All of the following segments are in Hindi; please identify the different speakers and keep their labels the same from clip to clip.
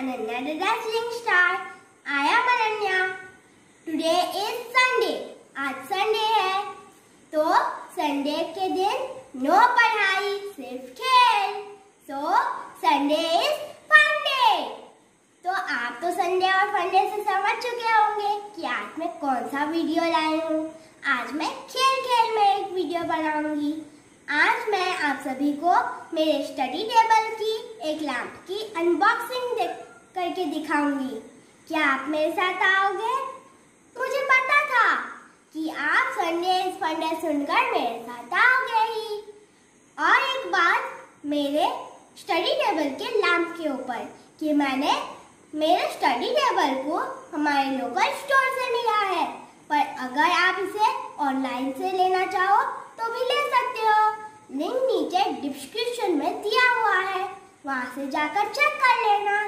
Speaker 1: Ananya the Dazzling Star. I am Aranya. Today is Sunday. आज संडे है तो संडे के दिन नो पढ़ाई सिर्फ खेल सो संडे इज फंडे तो आप तो संडे और फंडे से समझ चुके होंगे कि आज मैं कौन सा वीडियो लाई हूँ आज मैं खेल खेल में एक वीडियो बनाऊंगी आज मैं आप सभी को मेरे स्टडी टेबल की एक लैंप की अनबॉक्सिंग करके दिखाऊंगी क्या आप मेरे साथ आओगे मुझे पता था कि आप संडे फंडे सुनकर मेरे साथ आओगे ही और एक बात मेरे स्टडी टेबल के लैंप के ऊपर कि मैंने मेरे स्टडी टेबल को हमारे लोकल स्टोर से लिया है पर अगर आप इसे ऑनलाइन से लेना चाहो तो भी ले सकते हो लिंक नीचे डिस्क्रिप्शन में दिया हुआ है वहाँ से जाकर चेक कर लेना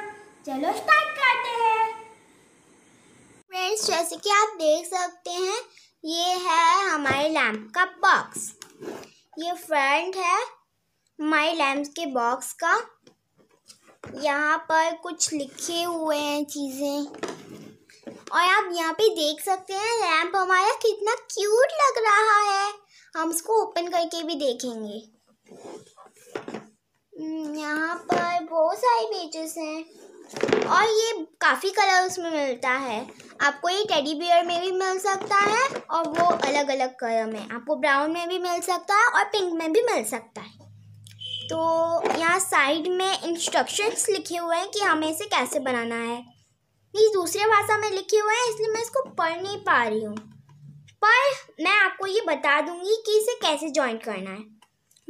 Speaker 1: चलो स्टार्ट करते हैं फ्रेंड्स जैसे कि आप देख सकते हैं ये है हमारे लैम्प का बॉक्स ये फ्रंट है हमारे लैम्प के बॉक्स का यहाँ पर कुछ लिखे हुए हैं चीज़ें और आप यहाँ पे देख सकते हैं लैम्प हमारा कितना क्यूट लग रहा है हम इसको ओपन करके भी देखेंगे हम्म, यहाँ पर बहुत सारे पेजेस हैं और ये काफ़ी कलर्स में मिलता है आपको ये टेडी बियर में भी मिल सकता है और वो अलग अलग कलर में आपको ब्राउन में भी मिल सकता है और पिंक में भी मिल सकता है तो यहाँ साइड में इंस्ट्रक्शंस लिखे हुए हैं कि हमें इसे कैसे बनाना है ये दूसरे भाषा में लिखे हुए हैं इसलिए मैं इसको पढ़ नहीं पा रही हूँ पर मैं आपको ये बता दूँगी कि इसे कैसे ज्वाइन करना है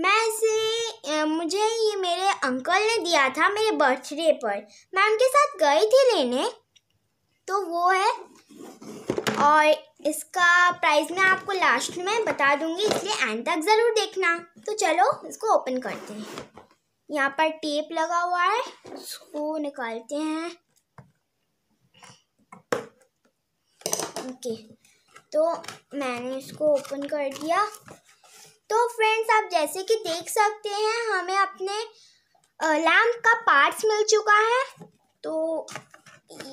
Speaker 1: मैं इसे मुझे ये मेरे अंकल ने दिया था मेरे बर्थडे पर मैं उनके साथ गई थी लेने तो वो है और इसका प्राइस मैं आपको लास्ट में बता दूंगी इसलिए एंड तक ज़रूर देखना तो चलो इसको ओपन करते हैं यहाँ पर टेप लगा हुआ है उसको निकालते हैं ओके तो मैंने इसको ओपन कर दिया तो फ्रेंड्स आप जैसे कि देख सकते हैं हमें अपने लैम्प का पार्ट्स मिल चुका है तो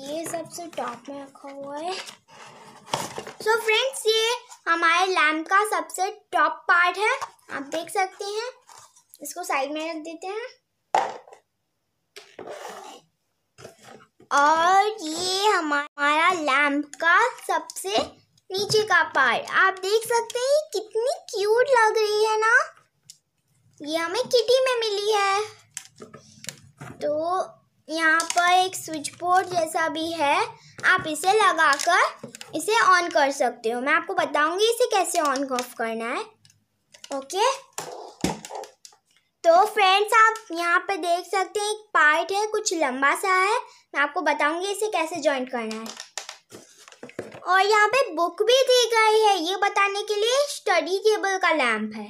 Speaker 1: ये सबसे टॉप में रखा हुआ है सो so फ्रेंड्स ये हमारे लैम्प का सबसे टॉप पार्ट है आप देख सकते हैं इसको साइड में रख देते हैं और ये हमारा लैम्प का सबसे नीचे का पार्ट आप देख सकते हैं कितनी क्यूट लग रही है ना ये हमें किटी में मिली है तो यहाँ पर एक स्विच बोर्ड जैसा भी है आप इसे लगाकर इसे ऑन कर सकते हो मैं आपको बताऊंगी इसे कैसे ऑन ऑफ करना है ओके तो फ्रेंड्स आप यहाँ पे देख सकते हैं एक पार्ट है कुछ लंबा सा है मैं आपको बताऊंगी इसे कैसे जॉइंट करना है और यहाँ पे बुक भी दी गई है ये बताने के लिए स्टडी टेबल का लैंप है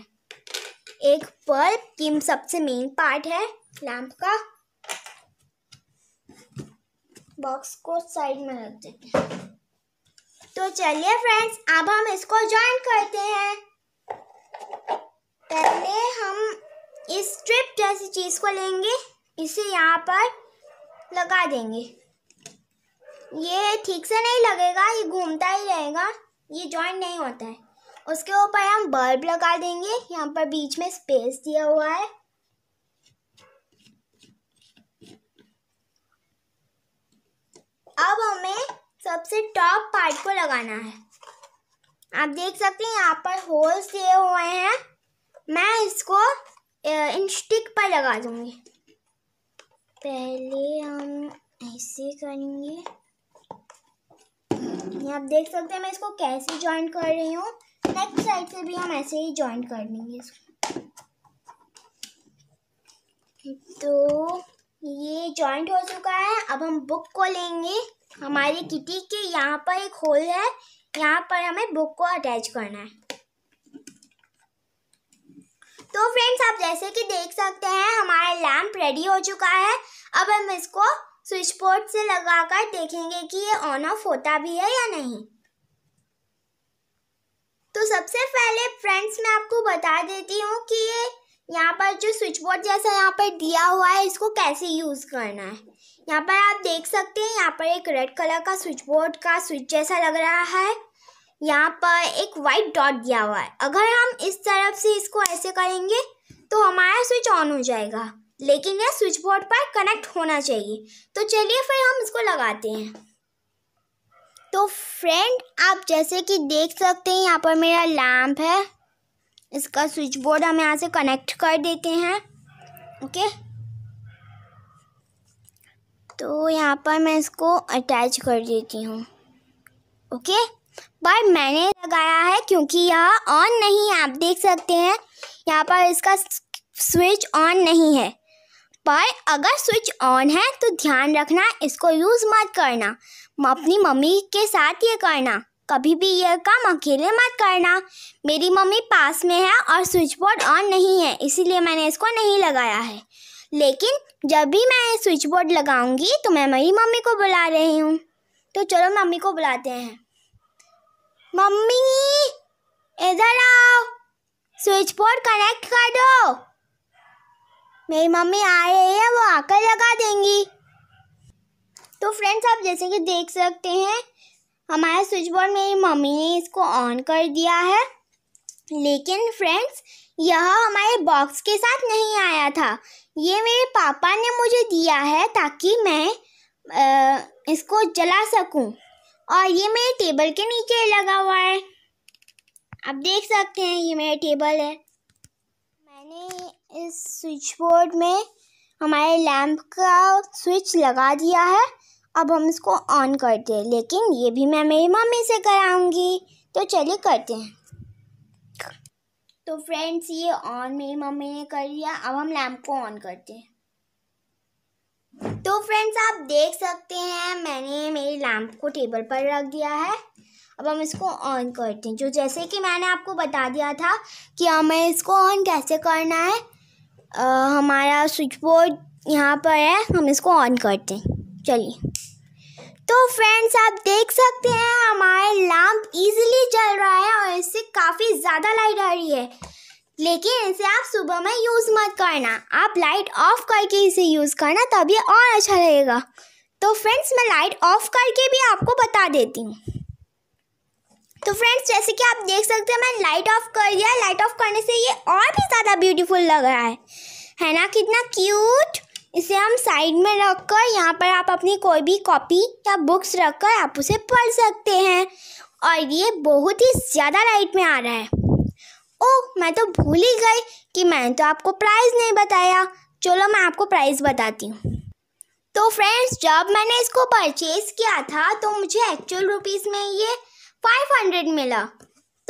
Speaker 1: एक बल्ब किम सबसे मेन पार्ट है लैंप का बॉक्स को साइड में रख देते हैं तो चलिए फ्रेंड्स अब हम इसको ज्वाइन करते हैं पहले हम इस स्ट्रिप जैसी चीज़ को लेंगे इसे यहाँ पर लगा देंगे ये ठीक से नहीं लगेगा ये घूमता ही रहेगा ये जॉइंट नहीं होता है उसके ऊपर हम बल्ब लगा देंगे यहाँ पर बीच में स्पेस दिया हुआ है अब हमें सबसे टॉप पार्ट को लगाना है आप देख सकते हैं यहाँ पर होल्स दिए हुए हैं मैं इसको इन स्टिक पर लगा दूंगी पहले हम ऐसे करेंगे हैं आप देख सकते हैं मैं इसको कैसे ज्वाइन कर रही हूँ नेक्स्ट साइड से भी हम ऐसे ही ज्वाइन कर लेंगे इसको तो ये जॉइंट हो चुका है अब हम बुक को लेंगे हमारी किटी के यहाँ पर एक होल है यहाँ पर हमें बुक को अटैच करना है तो फ्रेंड्स आप जैसे कि देख सकते हैं हमारा लैम्प रेडी हो चुका है अब हम इसको स्विच बोर्ड से लगाकर देखेंगे कि ये ऑन ऑफ होता भी है या नहीं तो सबसे पहले फ्रेंड्स मैं आपको बता देती हूँ कि ये यहाँ पर जो स्विच बोर्ड जैसा यहाँ पर दिया हुआ है इसको कैसे यूज़ करना है यहाँ पर आप देख सकते हैं यहाँ पर एक रेड कलर का स्विच बोर्ड का स्विच जैसा लग रहा है यहाँ पर एक वाइट डॉट दिया हुआ है अगर हम इस तरफ से इसको ऐसे करेंगे तो हमारा स्विच ऑन हो जाएगा लेकिन यह स्विच बोर्ड पर कनेक्ट होना चाहिए तो चलिए फिर हम इसको लगाते हैं तो फ्रेंड आप जैसे कि देख सकते हैं यहाँ पर मेरा लैम्प है इसका स्विच बोर्ड हम यहाँ से कनेक्ट कर देते हैं ओके तो यहाँ पर मैं इसको अटैच कर देती हूँ ओके पर मैंने लगाया है क्योंकि यह ऑन नहीं है आप देख सकते हैं यहाँ पर इसका स्विच ऑन नहीं है पर अगर स्विच ऑन है तो ध्यान रखना इसको यूज़ मत करना अपनी मम्मी के साथ ये करना कभी भी यह काम अकेले मत करना मेरी मम्मी पास में है और स्विच बोर्ड ऑन नहीं है इसीलिए मैंने इसको नहीं लगाया है लेकिन जब भी मैं स्विच बोर्ड लगाऊंगी तो मैं मेरी मम्मी को बुला रही हूँ तो चलो मम्मी को बुलाते हैं मम्मी इधर आओ स्विच बोर्ड कनेक्ट कर दो मेरी मम्मी आ रही है वो आकर लगा देंगी तो फ्रेंड्स आप जैसे कि देख सकते हैं हमारा स्विच बोर्ड मेरी मम्मी ने इसको ऑन कर दिया है लेकिन फ्रेंड्स यह हमारे बॉक्स के साथ नहीं आया था ये मेरे पापा ने मुझे दिया है ताकि मैं आ, इसको जला सकूं और ये मेरे टेबल के नीचे लगा हुआ है आप देख सकते हैं ये मेरा टेबल है मैंने इस स्विच बोर्ड में हमारे लैम्प का स्विच लगा दिया है अब हम इसको ऑन करते हैं लेकिन ये भी मैं मेरी मम्मी से कराऊंगी तो चलिए करते हैं तो फ्रेंड्स ये ऑन मेरी मम्मी ने कर लिया अब हम लैम्प को ऑन करते हैं तो फ्रेंड्स आप देख सकते हैं मैंने मेरे लैम्प को टेबल पर रख दिया है अब हम इसको ऑन करते हैं जो जैसे कि मैंने आपको बता दिया था कि हमें इसको ऑन कैसे करना है आ, हमारा स्विच बोर्ड यहाँ पर है हम इसको ऑन करते हैं चलिए तो फ्रेंड्स आप देख सकते हैं हमारा लैम्प इजीली जल रहा है और इससे काफ़ी ज़्यादा लाइट आ रही है लेकिन इसे आप सुबह में यूज़ मत करना आप लाइट ऑफ करके इसे यूज़ करना तब ये और अच्छा रहेगा तो फ्रेंड्स मैं लाइट ऑफ करके भी आपको बता देती हूँ तो फ्रेंड्स जैसे कि आप देख सकते हैं मैंने लाइट ऑफ कर दिया लाइट ऑफ करने से ये और भी ज़्यादा ब्यूटीफुल लग रहा है है ना कितना क्यूट इसे हम साइड में रख कर यहाँ पर आप अपनी कोई भी कॉपी या बुक्स रख कर आप उसे पढ़ सकते हैं और ये बहुत ही ज़्यादा लाइट में आ रहा है ओह मैं तो भूल ही गई कि मैंने तो आपको प्राइस नहीं बताया चलो मैं आपको प्राइस बताती हूँ तो फ्रेंड्स जब मैंने इसको परचेज़ किया था तो मुझे एक्चुअल रुपीज़ में ये फाइव हंड्रेड मिला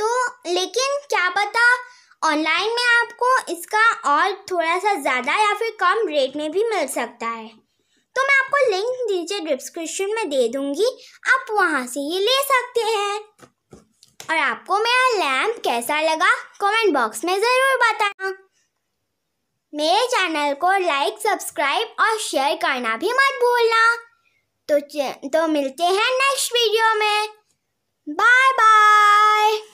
Speaker 1: तो लेकिन क्या पता ऑनलाइन में आपको इसका और थोड़ा सा ज़्यादा या फिर कम रेट में भी मिल सकता है तो मैं आपको लिंक नीचे डिस्क्रिप्शन में दे दूँगी आप वहाँ से ये ले सकते हैं और आपको मेरा लैम्प कैसा लगा कमेंट बॉक्स में ज़रूर बताना मेरे चैनल को लाइक सब्सक्राइब और शेयर करना भी मत भूलना तो तो मिलते हैं नेक्स्ट वीडियो में Bye bye.